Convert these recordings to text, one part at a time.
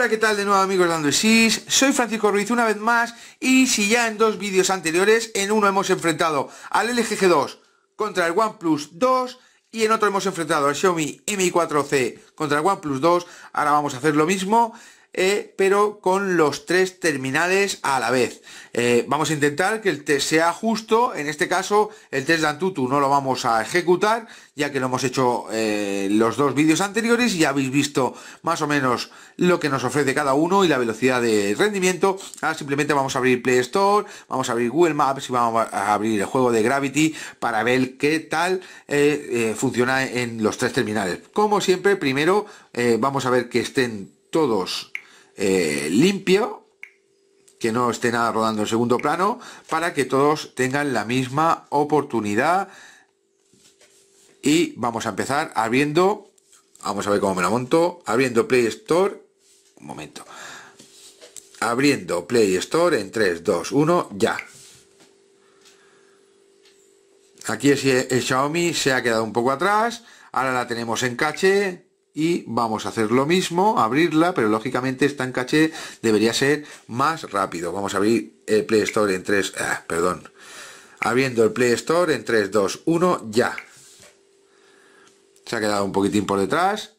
Hola, ¿qué tal? De nuevo amigos de Android soy Francisco Ruiz una vez más y si ya en dos vídeos anteriores, en uno hemos enfrentado al LG G2 contra el OnePlus 2 y en otro hemos enfrentado al Xiaomi Mi 4C contra el OnePlus 2, ahora vamos a hacer lo mismo eh, pero con los tres terminales a la vez. Eh, vamos a intentar que el test sea justo, en este caso el test de Antutu no lo vamos a ejecutar, ya que lo hemos hecho eh, los dos vídeos anteriores y ya habéis visto más o menos lo que nos ofrece cada uno y la velocidad de rendimiento. Ahora simplemente vamos a abrir Play Store, vamos a abrir Google Maps y vamos a abrir el juego de Gravity para ver qué tal funciona en los tres terminales. Como siempre, primero vamos a ver que estén todos eh, limpio, que no esté nada rodando en segundo plano, para que todos tengan la misma oportunidad. Y vamos a empezar abriendo, vamos a ver cómo me la monto, abriendo Play Store, un momento, abriendo Play Store en 3, 2, 1, ya. Aquí es el Xiaomi se ha quedado un poco atrás, ahora la tenemos en caché, y vamos a hacer lo mismo, abrirla, pero lógicamente está en caché debería ser más rápido. Vamos a abrir el Play Store en 3, ah, perdón, abriendo el Play Store en 3, 2, 1, ya. Se ha quedado un poquitín por detrás.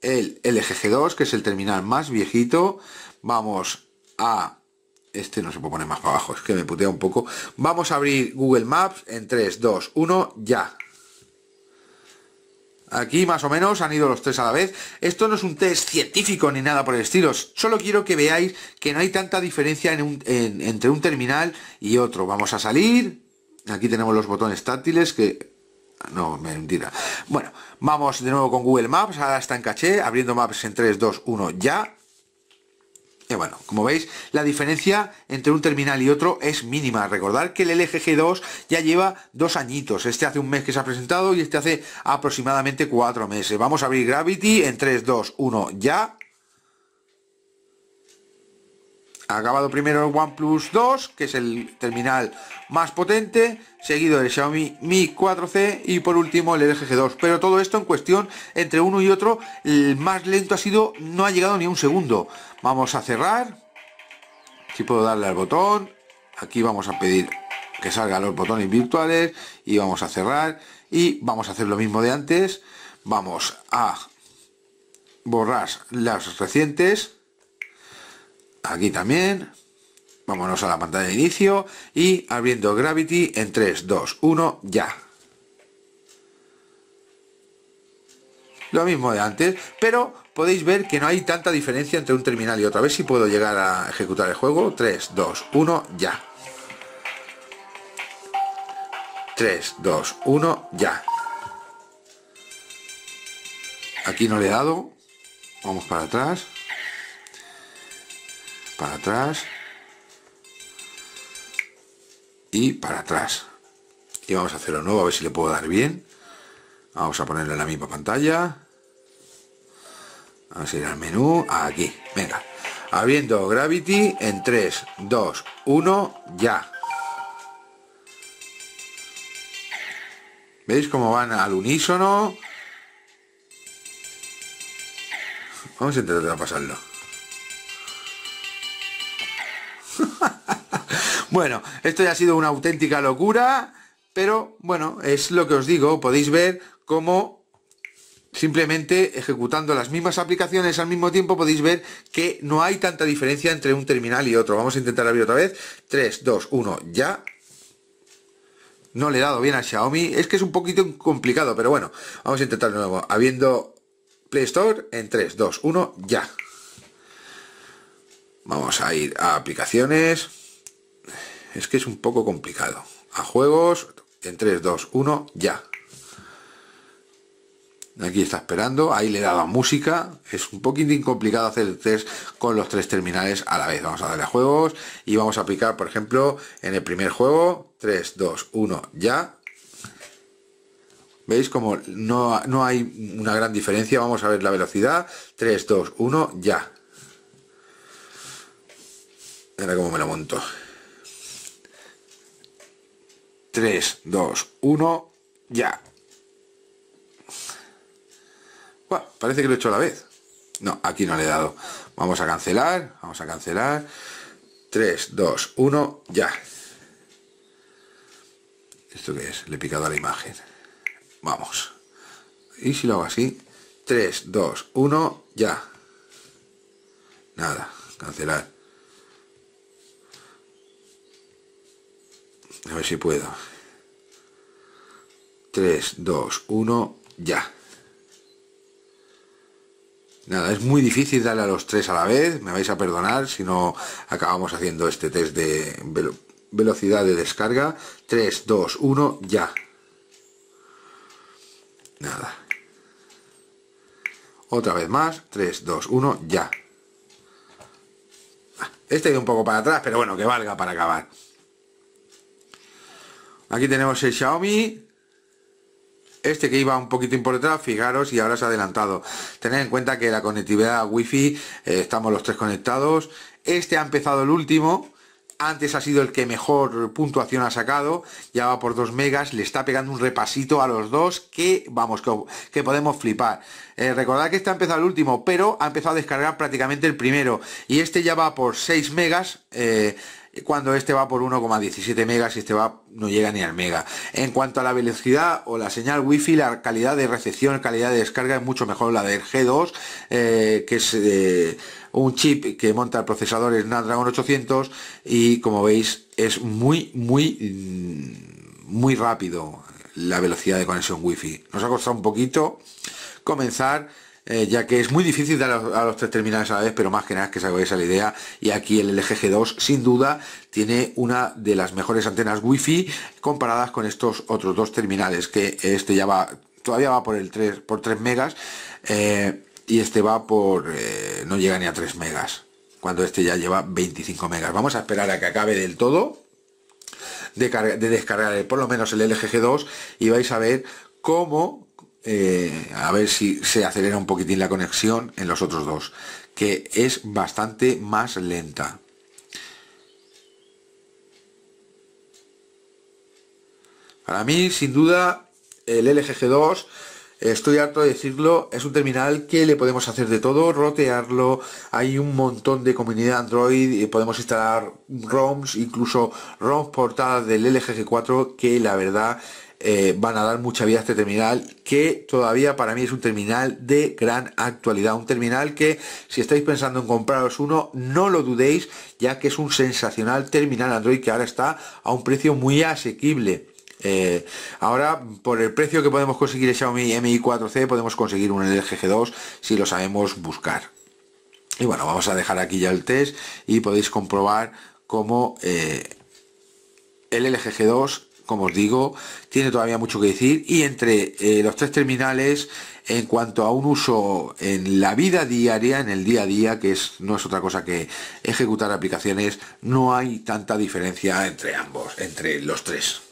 El LGG2, que es el terminal más viejito, vamos a... Este no se puede poner más para abajo, es que me putea un poco. Vamos a abrir Google Maps en 3, 2, 1, ya. Aquí más o menos han ido los tres a la vez. Esto no es un test científico ni nada por el estilo. Solo quiero que veáis que no hay tanta diferencia entre un terminal y otro. Vamos a salir. Aquí tenemos los botones táctiles que no, mentira. Bueno, vamos de nuevo con Google Maps, ahora está en caché, abriendo Maps en 3, 2, 1, ya bueno, como veis, la diferencia entre un terminal y otro es mínima. Recordar que el LG 2 ya lleva dos añitos. Este hace un mes que se ha presentado y este hace aproximadamente cuatro meses. Vamos a abrir Gravity en 3, 2, 1, ya. acabado primero el OnePlus 2, que es el terminal más potente, seguido el Xiaomi Mi 4C y por último el LG G2. Pero todo esto en cuestión entre uno y otro, el más lento ha sido, no ha llegado ni un segundo. Vamos a cerrar, si puedo darle al botón, aquí vamos a pedir que salgan los botones virtuales y vamos a cerrar y vamos a hacer lo mismo de antes. Vamos a borrar las recientes Aquí también. Vámonos a la pantalla de inicio y abriendo Gravity en 3, 2, 1, ya. Lo mismo de antes, pero podéis ver que no hay tanta diferencia entre un terminal y otra vez si puedo llegar a ejecutar el juego. 3, 2, 1, ya. 3, 2, 1, ya. Aquí no le he dado. Vamos para atrás para atrás y para atrás. Y vamos a hacerlo nuevo, a ver si le puedo dar bien. Vamos a ponerle la misma pantalla. Vamos a ir al menú, aquí, venga. Habiendo Gravity en 3, 2, 1, ya. ¿Veis cómo van al unísono? Vamos a intentar pasarlo. Bueno, esto ya ha sido una auténtica locura, pero bueno, es lo que os digo, podéis ver cómo simplemente ejecutando las mismas aplicaciones al mismo tiempo podéis ver que no hay tanta diferencia entre un terminal y otro. Vamos a intentar abrir otra vez. 3, 2, 1, ya. No le he dado bien a Xiaomi. Es que es un poquito complicado, pero bueno. Vamos a intentar de nuevo. Habiendo Play Store en 3, 2, 1, ya. Vamos a ir a aplicaciones. Es que es un poco complicado. A juegos, en 3, 2, 1, ya. Aquí está esperando, ahí le he dado música. Es un poquito complicado hacer el test con los tres terminales a la vez. Vamos a darle a juegos y vamos a aplicar, por ejemplo, en el primer juego, 3, 2, 1, ya. ¿Veis como no, no hay una gran diferencia? Vamos a ver la velocidad. 3, 2, 1, ya. Mira cómo me lo monto. 3, 2, 1, ya. parece que lo he hecho a la vez. No, aquí no le he dado. Vamos a cancelar, vamos a cancelar. 3, 2, 1, ya. ¿Esto qué es? Le he picado a la imagen. Vamos. Y si lo hago así. 3, 2, 1, ya. Nada, cancelar. A ver si puedo. 3, 2, 1, ya. Nada, es muy difícil darle a los tres a la vez, me vais a perdonar si no acabamos haciendo este test de velocidad de descarga. 3, 2, 1, ya. Nada. Otra vez más, 3, 2, 1, ya. Ah, este es un poco para atrás, pero bueno, que valga para acabar. Aquí tenemos el Xiaomi. Este que iba un poquito por detrás, fijaros, y ahora se ha adelantado. Tened en cuenta que la conectividad wifi, eh, estamos los tres conectados. Este ha empezado el último, antes ha sido el que mejor puntuación ha sacado, ya va por 2 megas, le está pegando un repasito a los dos que, vamos, que, podemos flipar. Eh, recordad que este ha empezado el último, pero ha empezado a descargar prácticamente el primero, y este ya va por 6 megas, eh, cuando este va por 1,17 megas y este va no llega ni al mega. En cuanto a la velocidad o la señal wifi, la calidad de recepción, calidad de descarga es mucho mejor la del G2, eh, que es eh, un chip que monta el procesador Snapdragon 800 y como veis es muy, muy, mm, muy rápido la velocidad de conexión wifi. Nos ha costado un poquito comenzar eh, ya que es muy difícil dar a, los, tres terminales a la vez, pero más que nada es que sabéis a la idea. Y aquí el LGG2 sin duda tiene una de las mejores antenas wifi comparadas con estos otros dos terminales, que este ya va, todavía va por el 3, por 3 megas eh, y este va por, eh, no llega ni a 3 megas, cuando este ya lleva 25 megas. Vamos a esperar a que acabe del todo. De, de descargar por lo menos el LGG2 y vais a ver cómo eh, a ver si se acelera un poquitín la conexión en los otros dos, que es bastante más lenta. Para mí, sin duda, el LG 2 estoy harto de decirlo, es un terminal que le podemos hacer de todo, rotearlo, hay un montón de comunidad Android, eh, podemos instalar ROMs, incluso ROMs portadas del LG 4 que la verdad eh, van a dar mucha vida este terminal que todavía para mí es un terminal de gran actualidad. Un terminal que si estáis pensando en compraros uno, no lo dudéis ya que es un sensacional terminal Android que ahora está a un precio muy asequible. Eh, ahora, por el precio que podemos conseguir el Xiaomi Mi 4C, podemos conseguir un LG G2 si lo sabemos buscar. Y bueno, vamos a dejar aquí ya el test y podéis comprobar cómo eh, el LG G2 como os digo, tiene todavía mucho que decir y entre eh, los tres terminales, en cuanto a un uso en la vida diaria, en el día a día, que es, no es otra cosa que ejecutar aplicaciones, no hay tanta diferencia entre ambos, entre los tres.